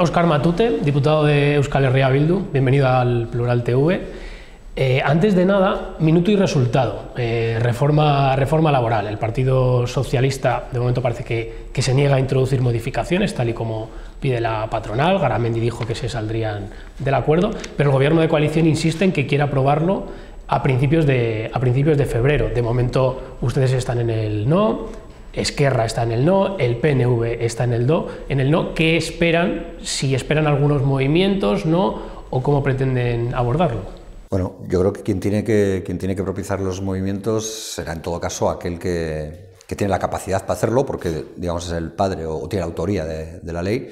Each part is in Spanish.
Oscar Matute, diputado de Euskal Herria Bildu, bienvenido al Plural TV. Eh, antes de nada, minuto y resultado. Eh, reforma, reforma laboral. El Partido Socialista de momento parece que, se niega a introducir modificaciones, tal y como pide la patronal. Garamendi dijo que se saldrían del acuerdo, pero el Gobierno de coalición insiste en que quiera aprobarlo a principios de, a principios de febrero. De momento ustedes están en el no, Esquerra está en el no, el PNV está en el do, en el no, ¿qué esperan? Si esperan algunos movimientos, ¿no? ¿O cómo pretenden abordarlo? Bueno, yo creo que quien tiene que, quien tiene que propiciar los movimientos será en todo caso aquel que, tiene la capacidad para hacerlo, porque digamos es el padre o, tiene la autoría de, la ley,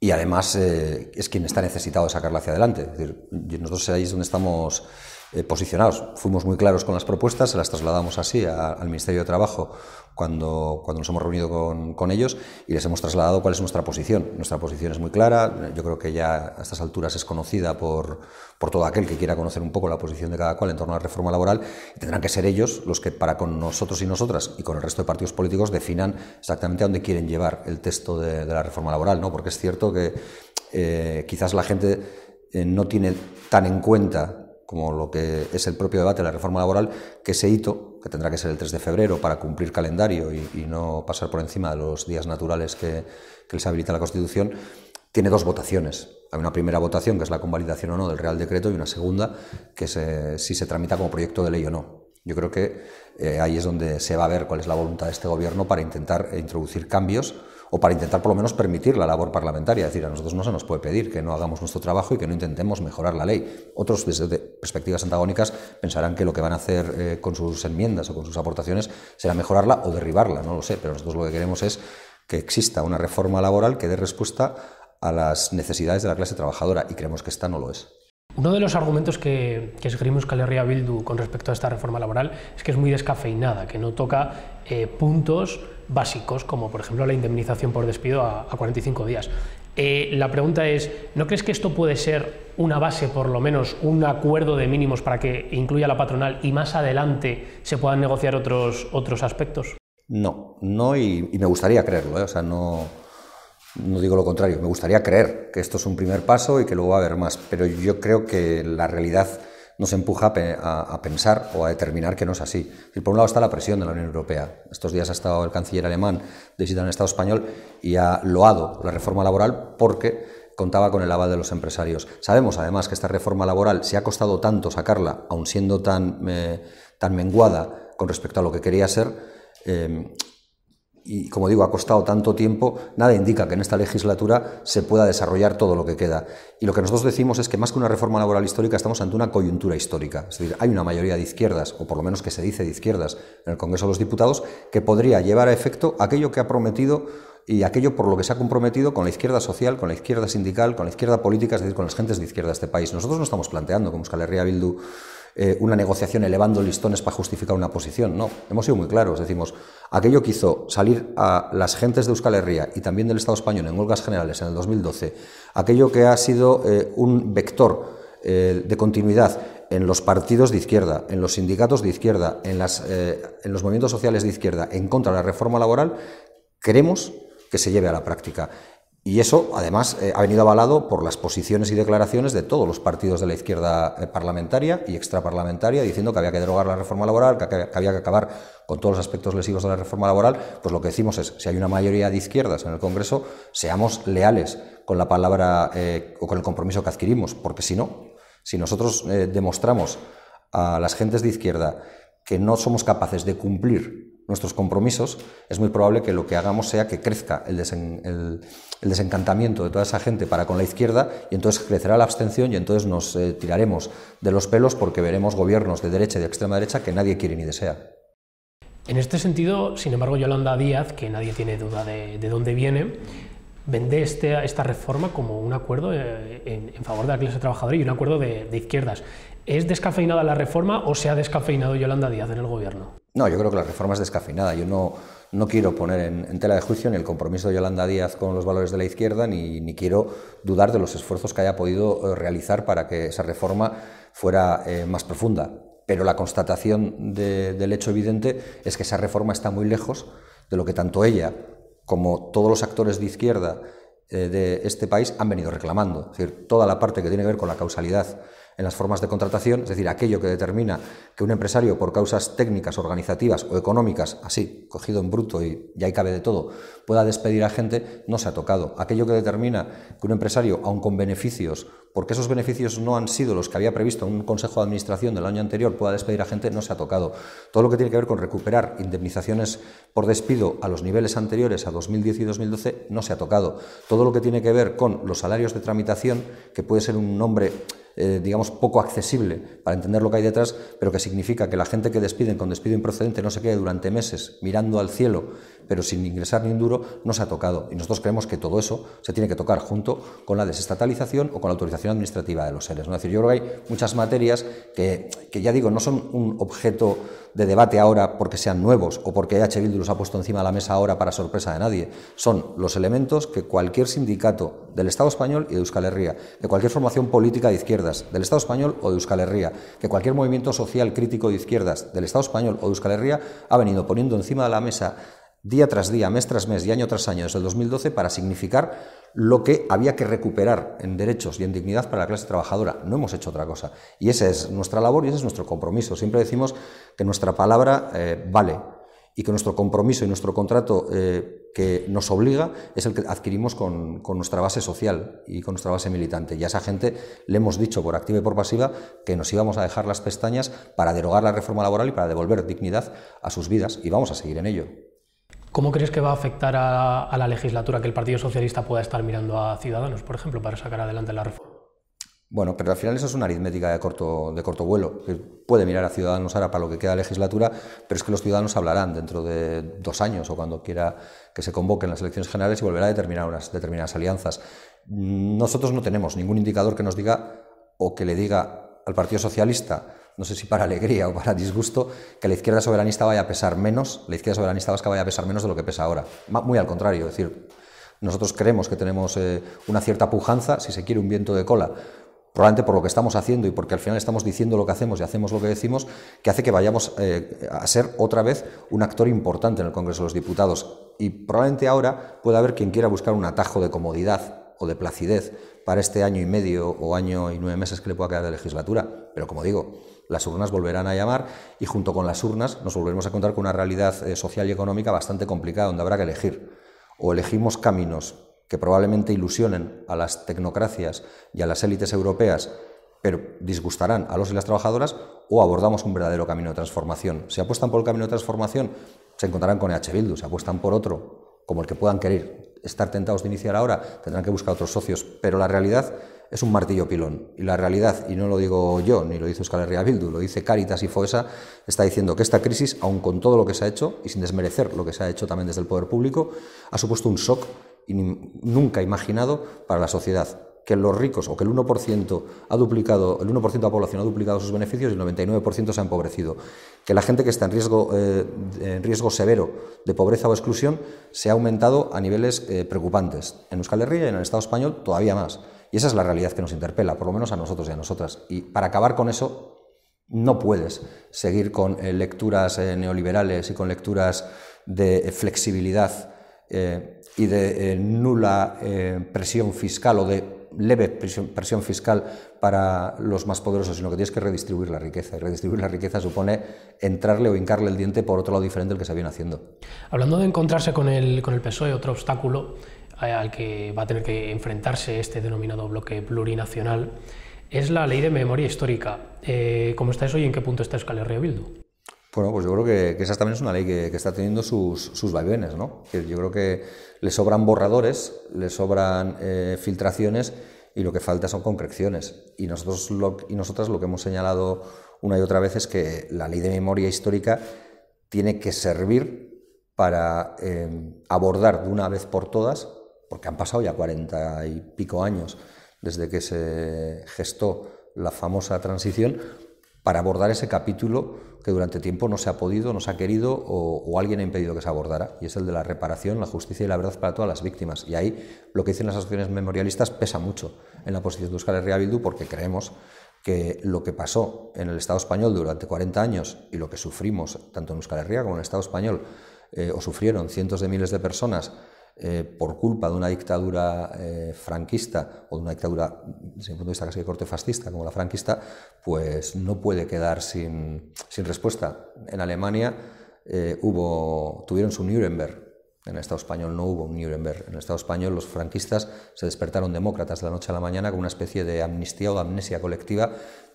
y además eh, es quien está necesitado de sacarla hacia adelante. Es nosotros ahí es donde estamos eh, posicionados. Fuimos muy claros con las propuestas, se las trasladamos así al Ministerio de Trabajo cuando, cuando nos hemos reunido con, ellos y les hemos trasladado cuál es nuestra posición. Nuestra posición es muy clara, yo creo que ya a estas alturas es conocida por, todo aquel que quiera conocer un poco la posición de cada cual en torno a la reforma laboral tendrán que ser ellos los que para con nosotros y nosotras y con el resto de partidos políticos definan exactamente a dónde quieren llevar el texto de, la reforma laboral, ¿no? porque es cierto que eh, quizás la gente eh, no tiene tan en cuenta como lo que es el propio debate de la reforma laboral, que ese hito, que tendrá que ser el 3 de febrero para cumplir calendario y, no pasar por encima de los días naturales que, les habilita la Constitución, tiene dos votaciones. Hay una primera votación, que es la convalidación o no del Real Decreto, y una segunda, que es si se tramita como proyecto de ley o no. Yo creo que eh, ahí es donde se va a ver cuál es la voluntad de este Gobierno para intentar eh, introducir cambios o para intentar por lo menos permitir la labor parlamentaria. Es decir, a nosotros no se nos puede pedir que no hagamos nuestro trabajo y que no intentemos mejorar la ley. Otros, desde perspectivas antagónicas, pensarán que lo que van a hacer eh, con sus enmiendas o con sus aportaciones será mejorarla o derribarla, no lo sé, pero nosotros lo que queremos es que exista una reforma laboral que dé respuesta a las necesidades de la clase trabajadora y creemos que esta no lo es. Uno de los argumentos que, que esgrimos Bildu con respecto a esta reforma laboral es que es muy descafeinada, que no toca eh, puntos básicos, como por ejemplo la indemnización por despido a, 45 días. Eh, la pregunta es, ¿no crees que esto puede ser una base, por lo menos un acuerdo de mínimos para que incluya la patronal y más adelante se puedan negociar otros, otros aspectos? No, no y, me gustaría creerlo, ¿eh? o sea, no, no digo lo contrario, me gustaría creer que esto es un primer paso y que luego va a haber más, pero yo creo que la realidad nos empuja a, pensar o a determinar que no es así. por un lado está la presión de la Unión Europea. Estos días ha estado el canciller alemán de visita en el Estado español y ha loado la reforma laboral porque contaba con el aval de los empresarios. Sabemos además que esta reforma laboral se ha costado tanto sacarla, aun siendo tan, eh, tan menguada con respecto a lo que quería ser, eh, y como digo, ha costado tanto tiempo, nada indica que en esta legislatura se pueda desarrollar todo lo que queda. Y lo que nosotros decimos es que más que una reforma laboral histórica estamos ante una coyuntura histórica. Es decir, hay una mayoría de izquierdas, o por lo menos que se dice de izquierdas, en el Congreso de los Diputados, que podría llevar a efecto aquello que ha prometido y aquello por lo que se ha comprometido con la izquierda social, con la izquierda sindical, con la izquierda política, es decir, con las gentes de izquierda de este país. Nosotros no estamos planteando, como Euskal Herria Bildu, eh, una negociación elevando listones para justificar una posición. No, hemos sido muy claros. Decimos, aquello que hizo salir a las gentes de Euskal Herria y también del Estado español en huelgas generales en el 2012, aquello que ha sido eh, un vector eh, de continuidad en los partidos de izquierda, en los sindicatos de izquierda, en, las, en los movimientos sociales de izquierda en contra de la reforma laboral, queremos que se lleve a la práctica. Y eso, además, eh, ha venido avalado por las posiciones y declaraciones de todos los partidos de la izquierda eh, parlamentaria y extraparlamentaria, diciendo que había que derogar la reforma laboral, que, había que acabar con todos los aspectos lesivos de la reforma laboral. Pues lo que decimos es, si hay una mayoría de izquierdas en el Congreso, seamos leales con la palabra eh, o con el compromiso que adquirimos, porque si no, si nosotros demostramos a las gentes de izquierda que no somos capaces de cumplir nuestros compromisos, es muy probable que lo que hagamos sea que crezca el, desencantamiento de toda esa gente para con la izquierda y entonces crecerá la abstención y entonces nos eh, tiraremos de los pelos porque veremos gobiernos de derecha y de extrema derecha que nadie quiere ni desea. En este sentido, sin embargo, Yolanda Díaz, que nadie tiene duda de, dónde viene, vende este, esta reforma como un acuerdo eh, en, favor de la clase trabajadora y un acuerdo de izquierdas. ¿Es descafeinada la reforma o se ha descafeinado Yolanda Díaz en el gobierno? No, yo creo que la reforma es descafinada. Yo no, quiero poner en, tela de juicio ni el compromiso de Yolanda Díaz con los valores de la izquierda, ni, quiero dudar de los esfuerzos que haya podido eh, realizar para que esa reforma fuera eh, más profunda. Pero la constatación del hecho evidente es que esa reforma está muy lejos de lo que tanto ella como todos los actores de izquierda eh, de este país han venido reclamando. Es decir, toda la parte que tiene que ver con la causalidad en las formas de contratación, es decir, aquello que determina que un empresario por causas técnicas, organizativas o económicas, así, cogido en bruto y ya ahí cabe de todo, pueda despedir a gente, no se ha tocado. Aquello que determina que un empresario, aun con beneficios, porque esos beneficios no han sido los que había previsto un consejo de administración del año anterior, pueda despedir a gente, no se ha tocado. Todo lo que tiene que ver con recuperar indemnizaciones por despido a los niveles anteriores, a 2010 y 2012, no se ha tocado. Todo lo que tiene que ver con los salarios de tramitación, que puede ser un nombre eh, digamos, poco accesible para entender lo que hay detrás, pero que significa que la gente que despiden con despido improcedente no se quede durante meses mirando al cielo pero sin ingresar ni un duro, no se ha tocado. Y nosotros creemos que todo eso se tiene que tocar junto con la desestatalización o con la autorización administrativa de los seres. decir, yo creo que hay muchas materias que, que, ya digo, no son un objeto de debate ahora porque sean nuevos o porque H. Bildu los ha puesto encima de la mesa ahora para sorpresa de nadie. Son los elementos que cualquier sindicato del Estado español y de Euskal Herria, de cualquier formación política de izquierdas del Estado español o de Euskal Herria, que cualquier movimiento social crítico de izquierdas del Estado español o de Euskal Herria ha venido poniendo encima de la mesa día tras día, mes tras mes y año tras año desde el 2012 para significar lo que había que recuperar en derechos y en dignidad para la clase trabajadora. No hemos hecho otra cosa. Y esa es nuestra labor y ese es nuestro compromiso. Siempre decimos que nuestra palabra eh, vale y que nuestro compromiso y nuestro contrato eh, que nos obliga es el que adquirimos con, nuestra base social y con nuestra base militante. Y a esa gente le hemos dicho por activa y por pasiva que nos íbamos a dejar las pestañas para derogar la reforma laboral y para devolver dignidad a sus vidas y vamos a seguir en ello. ¿Cómo crees que va a afectar a, la legislatura que el Partido Socialista pueda estar mirando a Ciudadanos, por ejemplo, para sacar adelante la reforma? Bueno, pero al final eso es una aritmética de corto, de vuelo. puede mirar a Ciudadanos ahora para lo que queda legislatura, pero es que los ciudadanos hablarán dentro de dos años o cuando quiera que se convoquen las elecciones generales y volverá a determinar unas determinadas alianzas. Nosotros no tenemos ningún indicador que nos diga o que le diga al Partido Socialista no sé si para alegría o para disgusto, que la izquierda soberanista vaya a pesar menos, la izquierda soberanista vasca vaya a pesar menos de lo que pesa ahora. Muy al contrario, es decir, nosotros creemos que tenemos eh, una cierta pujanza, si se quiere, un viento de cola, probablemente por lo que estamos haciendo y porque al final estamos diciendo lo que hacemos y hacemos lo que decimos, que hace que vayamos eh, a ser otra vez un actor importante en el Congreso de los Diputados. Y probablemente ahora pueda haber quien quiera buscar un atajo de comodidad o de placidez para este año y medio o año y nueve meses que le pueda quedar de legislatura. Pero como digo, las urnas volverán a llamar y junto con las urnas nos volveremos a encontrar con una realidad eh, social y económica bastante complicada donde habrá que elegir. O elegimos caminos que probablemente ilusionen a las tecnocracias y a las élites europeas, pero disgustarán a los y las trabajadoras, o abordamos un verdadero camino de transformación. Si apuestan por el camino de transformación, se encontrarán con EH Bildu, si apuestan por otro, como el que puedan querer estar tentados de iniciar ahora, tendrán que buscar otros socios, pero la realidad es un martillo pilón. Y la realidad, y no lo digo yo, ni lo dice Euskal Herria Bildu, lo dice Caritas y FOESA, está diciendo que esta crisis, aun con todo lo que se ha hecho, y sin desmerecer lo que se ha hecho también desde el poder público, ha supuesto un shock nunca imaginado para la sociedad que los ricos o que el 1% ha duplicado, el 1% de la población ha duplicado sus beneficios y el 99% se ha empobrecido. Que la gente que está en riesgo, eh, en riesgo severo de pobreza o exclusión se ha aumentado a niveles eh, preocupantes. En Euskal Herria y en el Estado español todavía más. Y esa es la realidad que nos interpela, por lo menos a nosotros y a nosotras. Y para acabar con eso, no puedes seguir con eh, lecturas eh, neoliberales y con lecturas de flexibilidad eh, y de nula presión fiscal o de leve presión, fiscal para los más poderosos, sino que tienes que redistribuir la riqueza. Y redistribuir la riqueza supone entrarle o hincarle el diente por otro lado diferente del que se viene haciendo. Hablando de encontrarse con el, con el PSOE, otro obstáculo eh, al que va a tener que enfrentarse este denominado bloque plurinacional es la ley de memoria histórica. Eh, ¿Cómo está eso y ¿En qué punto está Euskal Herria Bildu? Bueno, pues yo creo que, esa también es una ley que, está teniendo sus, sus vaivenes, ¿no? yo creo que le sobran borradores, le sobran eh, filtraciones y lo que falta son concreciones. Y nosotros lo, y nosotras lo que hemos señalado una y otra vez es que la ley de memoria histórica tiene que servir para abordar de una vez por todas porque han pasado ya cuarenta y pico años desde que se gestó la famosa transición, para abordar ese capítulo que durante tiempo no se ha podido, no se ha querido o, alguien ha impedido que se abordara, y es el de la reparación, la justicia y la verdad para todas las víctimas. Y ahí lo que dicen las acciones memorialistas pesa mucho en la posición de Euskal Herria Bildu porque creemos que lo que pasó en el Estado español durante 40 años y lo que sufrimos tanto en Euskal Herria como en el Estado español eh, o sufrieron cientos de miles de personas eh, por culpa de una dictadura eh, franquista o de una dictadura, desde mi punto de vista, casi de corte fascista, como la franquista, pues no puede quedar sin, sin respuesta. En Alemania eh, hubo, tuvieron su Nuremberg. En el Estado español no hubo un Nuremberg. En el Estado español los franquistas se despertaron demócratas de la noche a la mañana con una especie de amnistía o de amnesia colectiva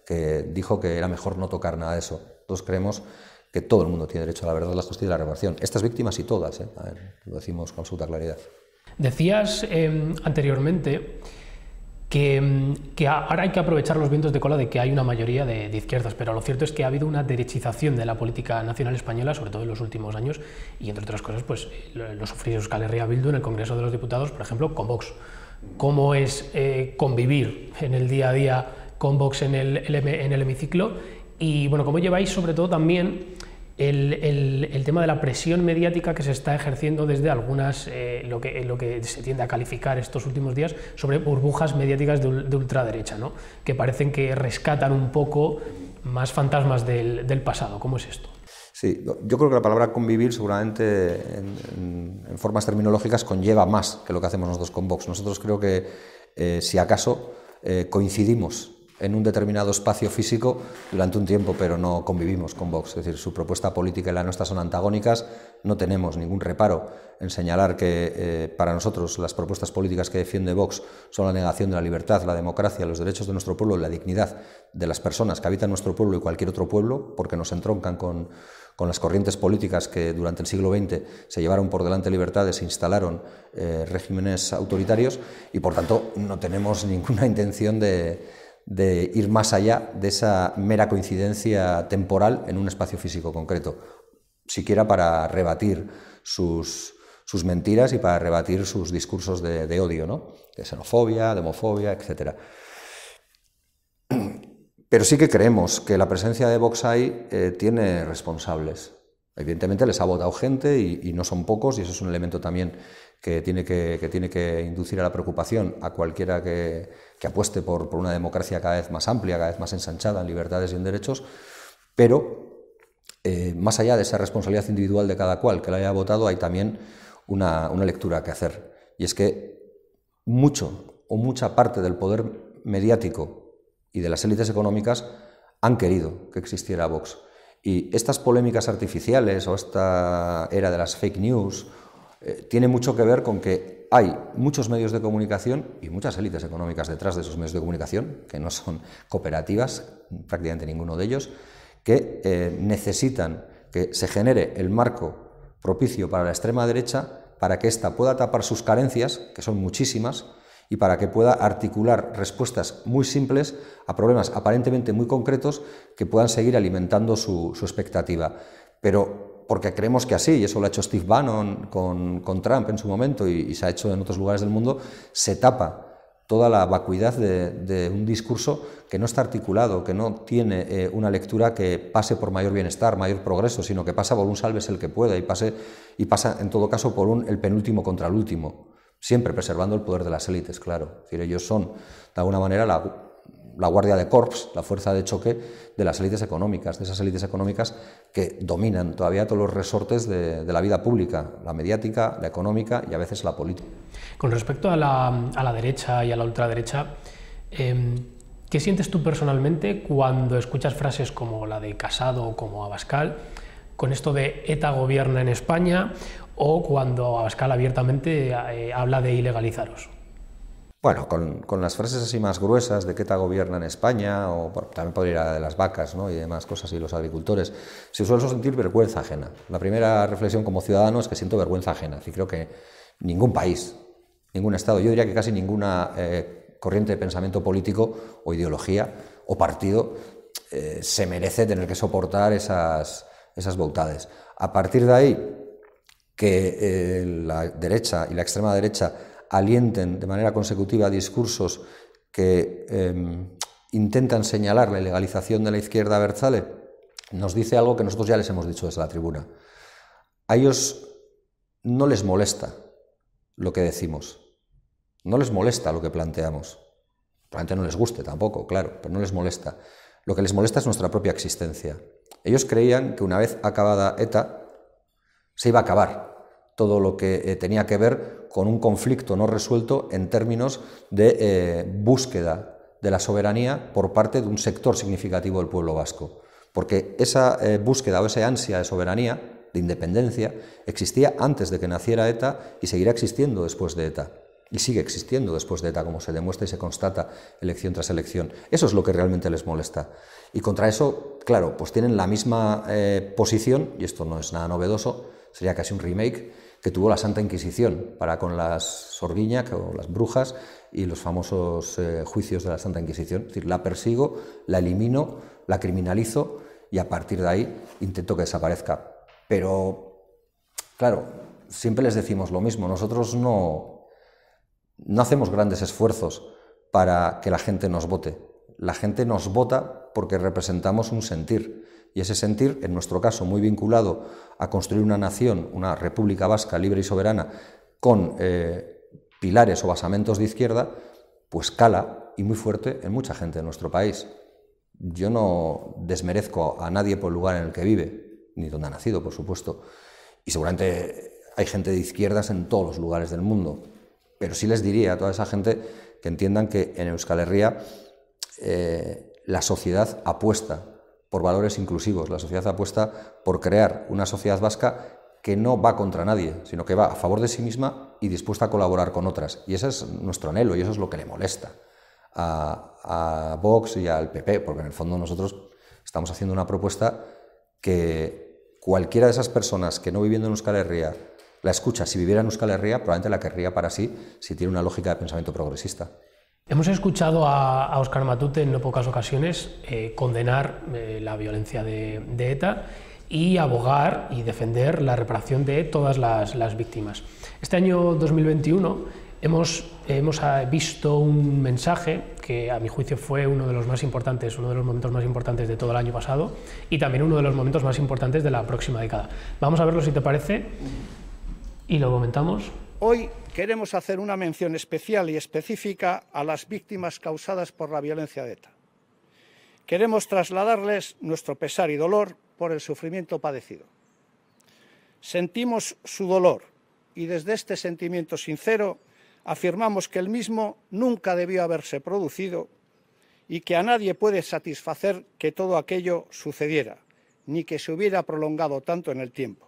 que dijo que era mejor no tocar nada de eso. Todos creemos que todo el mundo tiene derecho a la verdad, la justicia y la reparación. Estas víctimas y todas, ¿eh? lo decimos con absoluta claridad. Decías em, anteriormente que, em, ahora hay que aprovechar los vientos de cola de que hay una mayoría de, izquierdas, pero lo cierto es que ha habido una derechización de la política nacional española, sobre todo en los últimos años, y entre otras cosas, pues lo, sufridos sufrió Euskal Herria Bildu en el Congreso de los Diputados, por ejemplo, con Vox. ¿Cómo es eh, convivir en el día a día con Vox en el, en el hemiciclo? Y bueno, ¿cómo lleváis sobre todo también el, tema de la presión mediática que se está ejerciendo desde algunas, eh, lo, que, lo que se tiende a calificar estos últimos días, sobre burbujas mediáticas de, ultraderecha, que parecen que rescatan un poco más fantasmas del, pasado. ¿Cómo es esto? Sí, yo creo que la palabra convivir seguramente en, formas terminológicas conlleva más que lo que hacemos nosotros con Vox. Nosotros creo que, eh, si acaso, eh, coincidimos en un determinado espacio físico durante un tiempo, pero no convivimos con Vox. Es decir, su propuesta política y la nuestra son antagónicas. No tenemos ningún reparo en señalar que eh, para nosotros las propuestas políticas que defiende Vox son la negación de la libertad, la democracia, los derechos de nuestro pueblo, la dignidad de las personas que habitan nuestro pueblo y cualquier otro pueblo, porque nos entroncan con, con las corrientes políticas que durante el siglo XX se llevaron por delante libertades, se instalaron eh, regímenes autoritarios y por tanto no tenemos ninguna intención de de ir más allá de esa mera coincidencia temporal en un espacio físico concreto, siquiera para rebatir sus, mentiras y para rebatir sus discursos de, odio, de xenofobia, de homofobia, etc. Pero sí que creemos que la presencia de Vox eh, tiene responsables Evidentemente les ha votado gente y, no son pocos y eso es un elemento también que tiene que, inducir a la preocupación a cualquiera que, apueste por, una democracia cada vez más amplia, cada vez más ensanchada en libertades y en derechos, pero eh, más allá de esa responsabilidad individual de cada cual que la haya votado, hay también una lectura que hacer. Y es que mucho o mucha parte del poder mediático y de las élites económicas han querido que existiera Vox y estas polémicas artificiales o esta era de las fake news eh, tiene mucho que ver con que hay muchos medios de comunicación y muchas élites económicas detrás de esos medios de comunicación, que no son cooperativas, prácticamente ninguno de ellos, que eh, necesitan que se genere el marco propicio para la extrema derecha para que ésta pueda tapar sus carencias, que son muchísimas, y para que pueda articular respuestas muy simples a problemas aparentemente muy concretos que puedan seguir alimentando su, expectativa. Pero porque creemos que así, y eso lo ha hecho Steve Bannon con, Trump en su momento y, se ha hecho en otros lugares del mundo, se tapa toda la vacuidad de, un discurso que no está articulado, que no tiene eh, una lectura que pase por mayor bienestar, mayor progreso, sino que pasa por un salves el que pueda y, pase, y pasa en todo caso por un el penúltimo contra el último siempre preservando el poder de las élites, claro. ellos son, de alguna manera, la, guardia de corps, la fuerza de choque de las élites económicas, de esas élites económicas que dominan todavía todos los resortes de, la vida pública, la mediática, la económica y a veces la política. Con respecto a la, derecha y a la ultraderecha, em, ¿qué sientes tú personalmente cuando escuchas frases como la de Casado o como Abascal? con esto de ETA gobierna en España o cuando escala abiertamente eh, habla de ilegalizaros. Bueno, con, las frases así más gruesas de tal gobierna en España, o también podría ir a de las vacas ¿no? y demás cosas, y los agricultores, se suele sentir vergüenza ajena. La primera reflexión como ciudadano es que siento vergüenza ajena. Y creo que ningún país, ningún Estado, yo diría que casi ninguna eh, corriente de pensamiento político o ideología o partido eh, se merece tener que soportar esas, esas bautades. A partir de ahí, que eh, la derecha y la extrema derecha alienten de manera consecutiva discursos que em, intentan señalar la ilegalización de la izquierda Berzale, nos dice algo que nosotros ya les hemos dicho desde la tribuna. A ellos no les molesta lo que decimos, no les molesta lo que planteamos. Probablemente no les guste tampoco, claro, pero no les molesta. Lo que les molesta es nuestra propia existencia. Ellos creían que una vez acabada ETA, se iba a acabar todo lo que eh, tenía que ver con un conflicto no resuelto en términos de eh, búsqueda de la soberanía por parte de un sector significativo del pueblo vasco. Porque esa eh, búsqueda o esa ansia de soberanía, de independencia, existía antes de que naciera ETA y seguirá existiendo después de ETA. Y sigue existiendo después de ETA, como se demuestra y se constata elección tras elección. Eso es lo que realmente les molesta. Y contra eso, claro, pues tienen la misma posición, y esto no es nada novedoso, sería casi un remake, que tuvo la Santa Inquisición, para con las sorguiñas, o las brujas y los famosos eh, juicios de la Santa Inquisición. Es decir, la persigo, la elimino, la criminalizo y a partir de ahí intento que desaparezca. Pero, claro, siempre les decimos lo mismo, nosotros no, no hacemos grandes esfuerzos para que la gente nos vote. La gente nos vota porque representamos un sentir y ese sentir, en nuestro caso, muy vinculado a construir una nación, una república vasca libre y soberana, con eh, pilares o basamentos de izquierda, pues cala y muy fuerte en mucha gente de nuestro país. Yo no desmerezco a nadie por el lugar en el que vive, ni donde ha nacido, por supuesto. Y seguramente hay gente de izquierdas en todos los lugares del mundo. Pero sí les diría a toda esa gente que entiendan que en Euskal Herria eh, la sociedad apuesta por valores inclusivos. La sociedad apuesta por crear una sociedad vasca que no va contra nadie, sino que va a favor de sí misma y dispuesta a colaborar con otras. Y ese es nuestro anhelo y eso es lo que le molesta a, Vox y al PP, porque en el fondo nosotros estamos haciendo una propuesta que cualquiera de esas personas que no viviendo en Euskal Herria la escucha, si viviera en Euskal Herria, probablemente la querría para sí si tiene una lógica de pensamiento progresista. Hemos escuchado a, Oscar Matute en no pocas ocasiones eh, condenar eh, la violencia de, ETA y abogar y defender la reparación de todas las, víctimas. Este año 2021 hemos, hemos ah, visto un mensaje que a mi juicio fue uno de los más importantes, uno de los momentos más importantes de todo el año pasado y también uno de los momentos más importantes de la próxima década. Vamos a verlo si te parece y lo comentamos. Hoy queremos hacer una mención especial y específica a las víctimas causadas por la violencia de ETA. Queremos trasladarles nuestro pesar y dolor por el sufrimiento padecido. Sentimos su dolor y desde este sentimiento sincero afirmamos que el mismo nunca debió haberse producido y que a nadie puede satisfacer que todo aquello sucediera, ni que se hubiera prolongado tanto en el tiempo.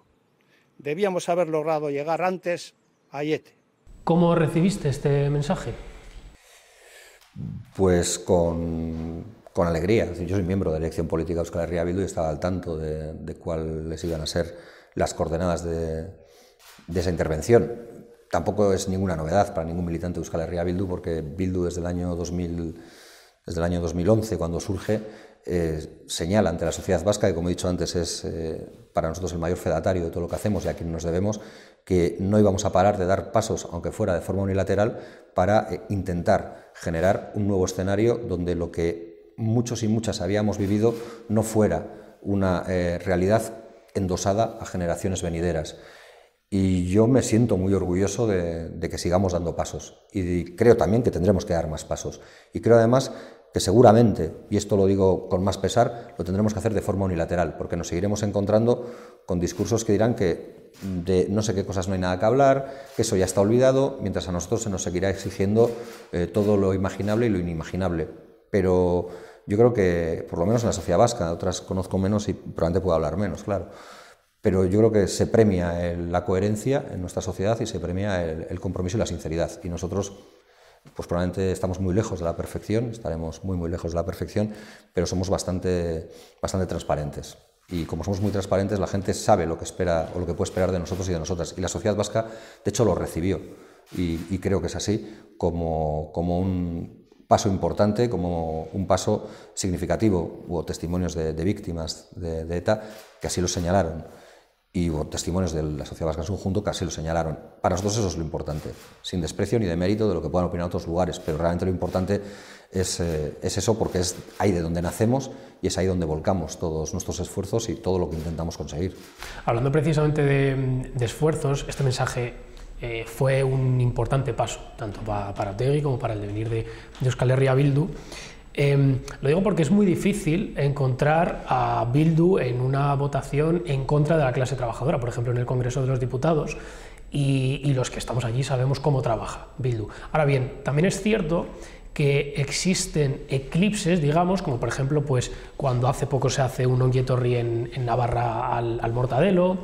Debíamos haber logrado llegar antes este. ¿Cómo recibiste este mensaje? Pues con, con alegría. Yo soy miembro de la dirección política de Euskal Herria Bildu y estaba al tanto de, de cuáles iban a ser las coordenadas de, esa intervención tampoco es ninguna novedad para ningún militante de Euskal Herria Bildu, porque Bildu desde el año 2000, desde el año 2011, cuando surge, eh, señala ante la sociedad vasca, que como he dicho antes es eh, para nosotros el mayor fedatario de todo lo que hacemos y a quien nos debemos, que no íbamos a parar de dar pasos, aunque fuera de forma unilateral, para eh, intentar generar un nuevo escenario donde lo que muchos y muchas habíamos vivido no fuera una realidad endosada a generaciones venideras. Y yo me siento muy orgulloso de, que sigamos dando pasos. Y creo también que tendremos que dar más pasos. Y creo además que seguramente, y esto lo digo con más pesar, lo tendremos que hacer de forma unilateral, porque nos seguiremos encontrando con discursos que dirán que de no sé qué cosas no hay nada que hablar, que eso ya está olvidado, mientras a nosotros se nos seguirá exigiendo eh, todo lo imaginable y lo inimaginable. Pero yo creo que, por lo menos en la sociedad vasca, otras conozco menos y probablemente pueda hablar menos, claro. Pero yo creo que se premia la coherencia en nuestra sociedad y se premia el, el compromiso y la sinceridad. Y nosotros pues probablemente estamos muy lejos de la perfección, estaremos muy, muy lejos de la perfección, pero somos bastante, bastante transparentes. Y como somos muy transparentes, la gente sabe lo que espera o lo que puede esperar de nosotros y de nosotras. Y la sociedad vasca, de hecho, lo recibió. Y, creo que es así, como, como un paso importante, como un paso significativo. Hubo testimonios de, víctimas de ETA que así lo señalaron y testimonios de la sociedad vasca en su conjunto casi lo señalaron. Para nosotros eso es lo importante, sin desprecio ni de mérito de lo que puedan opinar otros lugares, pero realmente lo importante es, eh, es, eso porque es ahí de donde nacemos y es ahí donde volcamos todos nuestros esfuerzos y todo lo que intentamos conseguir. Hablando precisamente de, esfuerzos, este mensaje eh, fue un importante paso, tanto para, para Tegui como para el devenir de, de Euskal Herria Bildu. Em, lo digo porque es muy difícil encontrar a Bildu en una votación en contra de la clase trabajadora, por ejemplo, en el Congreso de los Diputados, y, los que estamos allí sabemos cómo trabaja Bildu. Ahora bien, también es cierto que existen eclipses, digamos, como por ejemplo pues, cuando hace poco se hace un onguietorri en, Navarra al, Mortadelo.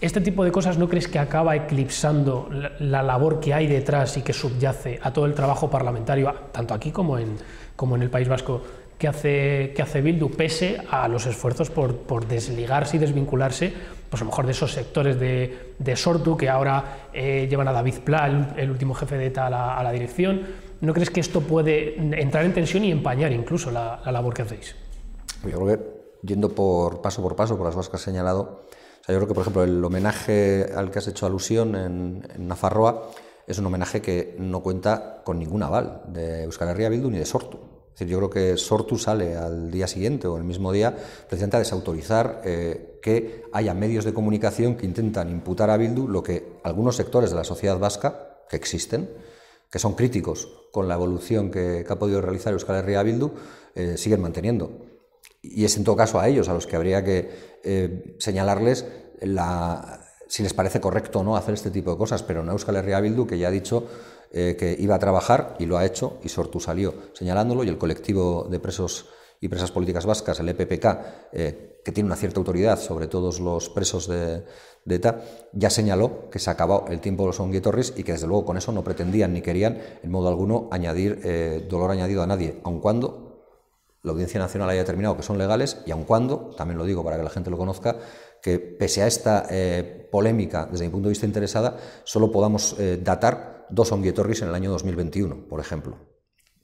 Este tipo de cosas no crees que acaba eclipsando la labor que hay detrás y que subyace a todo el trabajo parlamentario, tanto aquí como en, como en el País Vasco, que hace, que hace Bildu, pese a los esfuerzos por, por desligarse y desvincularse, pues a lo mejor de esos sectores de, de Sortu que ahora eh, llevan a David Pla, el, último jefe de ETA, a la, dirección. ¿No crees que esto puede entrar en tensión y empañar incluso la, labor que hacéis? Yo creo que, yendo por paso por paso, por las cosas que has señalado, o sea, yo creo que, por ejemplo, el homenaje al que has hecho alusión en, en Nafarroa, es un homenaje que no cuenta con ningún aval de Euskal Herria Bildu ni de Sortu. Es decir, yo creo que Sortu sale al día siguiente o el mismo día precisamente a desautorizar eh, que haya medios de comunicación que intentan imputar a Bildu lo que algunos sectores de la sociedad vasca, que existen, que son críticos con la evolución que, ha podido realizar Euskal Herria Bildu, eh, siguen manteniendo. Y es en todo caso a ellos a los que habría que eh, señalarles la, si les parece correcto o no hacer este tipo de cosas, pero no Euskal Herria Bildu, que ya ha dicho eh, que iba a trabajar y lo ha hecho, y Sortu salió señalándolo, y el colectivo de presos y presas políticas vascas, el EPPK, eh, que tiene una cierta autoridad sobre todos los presos de, ETA, ya señaló que se acabó el tiempo de los onguietorris y que desde luego con eso no pretendían ni querían en modo alguno añadir eh, dolor añadido a nadie, aun cuando la Audiencia Nacional haya determinado que son legales y aun cuando, también lo digo para que la gente lo conozca, que pese a esta eh, polémica, desde mi punto de vista interesada, solo podamos eh, datar dos Onguietorris en el año 2021, por ejemplo.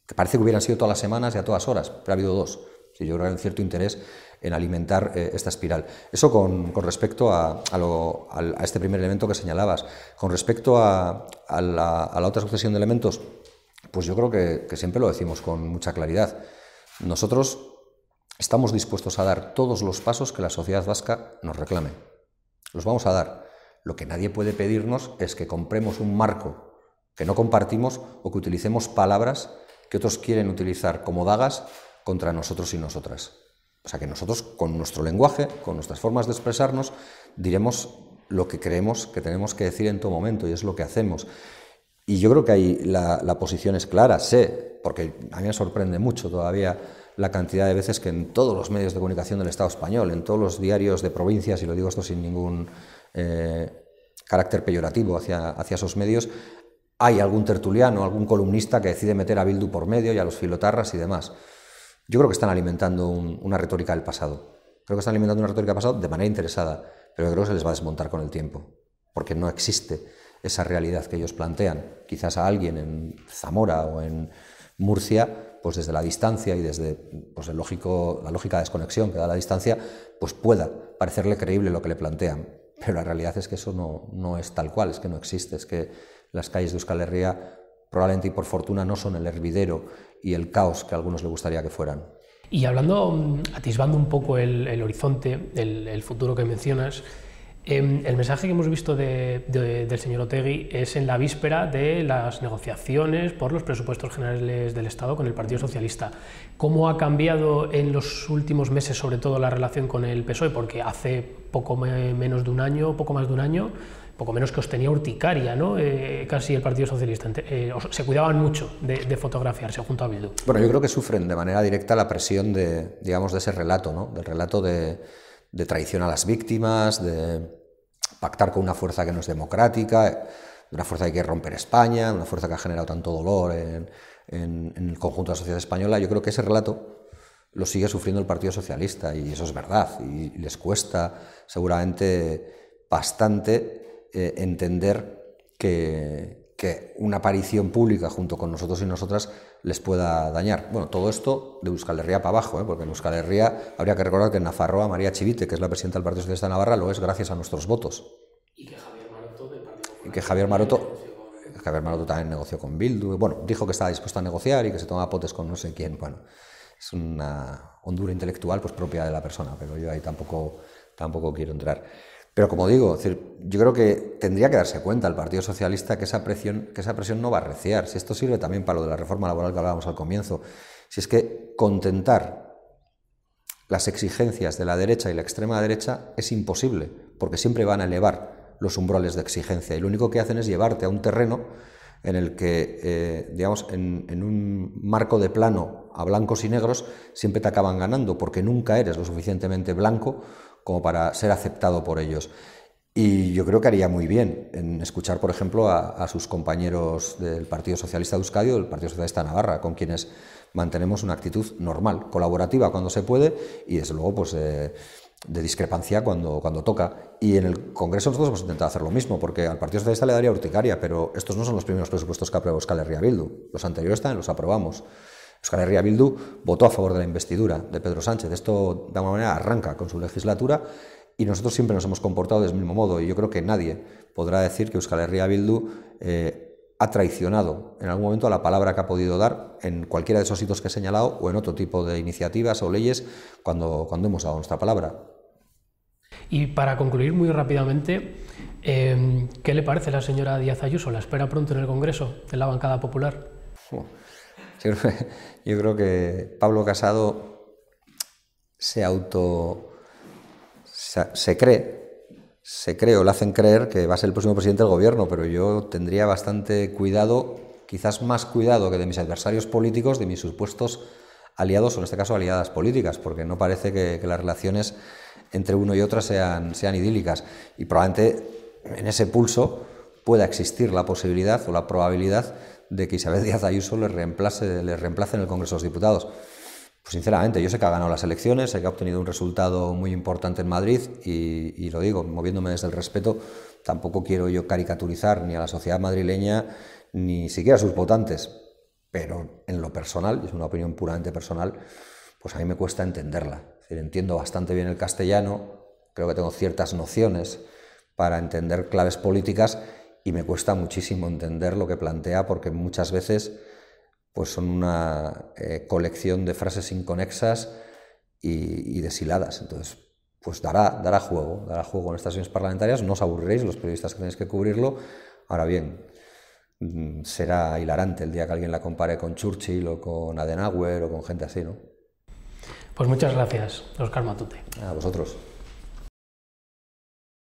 Que parece que hubieran sido todas las semanas y a todas horas, pero ha habido dos. si yo creo que hay un cierto interés en alimentar eh, esta espiral. Eso con, respecto a, a, este primer elemento que señalabas. Con respecto a, la, otra sucesión de elementos, pues yo creo que, que siempre lo decimos con mucha claridad. Nosotros estamos dispuestos a dar todos los pasos que la sociedad vasca nos reclame. Los vamos a dar. Lo que nadie puede pedirnos es que compremos un marco que no compartimos o que utilicemos palabras que otros quieren utilizar como dagas contra nosotros y nosotras. O sea que nosotros con nuestro lenguaje, con nuestras formas de expresarnos, diremos lo que creemos que tenemos que decir en todo momento y es lo que hacemos. Y yo creo que ahí la, la posición es clara, sé, porque a mí me sorprende mucho todavía la cantidad de veces que en todos los medios de comunicación del Estado español, en todos los diarios de provincias, y lo digo esto sin ningún eh, carácter peyorativo hacia, hacia esos medios, hay algún tertuliano, algún columnista que decide meter a Bildu por medio y a los filotarras y demás. Yo creo que están alimentando una retórica del pasado. Creo que están alimentando una retórica del pasado de manera interesada, pero creo que se les va a desmontar con el tiempo, porque no existe esa realidad que ellos plantean. Quizás a alguien en Zamora o en Murcia pues desde la distancia y desde pues, la lógica de desconexión que da la distancia, pues pueda parecerle creíble lo que le plantean. Pero la realidad es que eso no, es tal cual, es que no existe, es que las calles de Euskal Herria probablemente y por fortuna no son el hervidero y el caos que a algunos le gustaría que fueran. Y hablando, mm, atisbando un poco el, horizonte, el futuro que mencionas, Em, el mensaje que hemos visto del señor Otegui es en la víspera de las negociaciones por los presupuestos generales del Estado con el Partido Socialista. ¿Cómo ha cambiado en los últimos meses, sobre todo, la relación con el PSOE? Porque hace poco menos de un año, poco más de un año, poco menos que os tenía urticaria, ¿no? Eh, casi el Partido Socialista. Eh, se cuidaban mucho de, fotografiarse junto a Bildu. Bueno, yo creo que sufren de manera directa la presión de, digamos, de ese relato, ¿no? Del relato de de traición a las víctimas, de pactar con una fuerza que no es democrática, una fuerza que quiere romper España, una fuerza que ha generado tanto dolor en, el conjunto de la sociedad española. Yo creo que ese relato lo sigue sufriendo el Partido Socialista y eso es verdad y les cuesta seguramente bastante eh, entender que, una aparición pública junto con nosotros y nosotras les pueda dañar. Bueno, todo esto de Euskal Herria para abajo, ¿eh? porque en Euskal Herria habría que recordar que en Nafarroa María Chivite, que es la presidenta del Partido Socialista de Navarra, lo es gracias a nuestros votos. Y que Javier Maroto, Javier Maroto, Javier Maroto también negoció con Bildu. Bueno, dijo que estaba dispuesto a negociar y que se tomaba potes con no sé quién. Bueno, es una hondura intelectual pues propia de la persona, pero yo ahí tampoco, tampoco quiero entrar. Pero como digo, yo creo que tendría que darse cuenta el Partido Socialista que esa, presión, que esa presión no va a reciar. Si esto sirve también para lo de la reforma laboral que hablábamos al comienzo, si es que contentar las exigencias de la derecha y la extrema derecha es imposible, porque siempre van a elevar los umbrales de exigencia y lo único que hacen es llevarte a un terreno en el que, eh, digamos, en un marco de plano a blancos y negros siempre te acaban ganando, porque nunca eres lo suficientemente blanco como para ser aceptado por ellos. Y yo creo que haría muy bien en escuchar, por ejemplo, a, sus compañeros del Partido Socialista de Euskadi o del Partido Socialista de Navarra, con quienes mantenemos una actitud normal, colaborativa cuando se puede y, desde luego, pues... de discrepancia cuando, cuando toca. Y en el Congreso nosotros hemos intentado hacer lo mismo, porque al Partido Socialista le daría urticaria, pero estos no son los primeros presupuestos que aprobó Euskal Herria Bildu. Los anteriores también los aprobamos. Euskal Herria Bildu votó a favor de la investidura de Pedro Sánchez. Esto, de alguna manera, arranca con su legislatura y nosotros siempre nos hemos comportado del mismo modo. Y yo creo que nadie podrá decir que Euskal Herria Bildu eh, ha traicionado en algún momento a la palabra que ha podido dar en cualquiera de esos hitos que he señalado o en otro tipo de iniciativas o leyes cuando, hemos dado nuestra palabra. Y para concluir muy rápidamente, eh, ¿qué le parece la señora Díaz Ayuso? ¿La espera pronto en el Congreso, de la bancada popular? Yo, creo que Pablo Casado se auto. se, cree se cree o le hacen creer que va a ser el próximo presidente del gobierno, pero yo tendría bastante cuidado, quizás más cuidado que de mis adversarios políticos, de mis supuestos aliados o en este caso aliadas políticas, porque no parece que, las relaciones entre uno y otra sean, sean idílicas. Y probablemente en ese pulso pueda existir la posibilidad o la probabilidad de que Isabel Díaz Ayuso le reemplace, le en el Congreso de los Diputados. Pues sinceramente, yo sé que ha ganado las elecciones, sé que ha obtenido un resultado muy importante en Madrid y, lo digo, moviéndome desde el respeto, tampoco quiero yo caricaturizar ni a la sociedad madrileña ni siquiera a sus votantes, pero en lo personal, es una opinión puramente personal, pues a mí me cuesta entenderla. entiendo bastante bien el castellano, creo que tengo ciertas nociones para entender claves políticas y me cuesta muchísimo entender lo que plantea porque muchas veces pues son una eh, colección de frases inconexas y, deshiladas. Entonces, pues dará, dará juego, dará juego en estas sesiones parlamentarias, no os aburréis los periodistas que tenéis que cubrirlo. Ahora bien, mm, será hilarante el día que alguien la compare con Churchill o con Adenauer o con gente así, ¿no? Pues muchas gracias, Oscar Matute. A vosotros.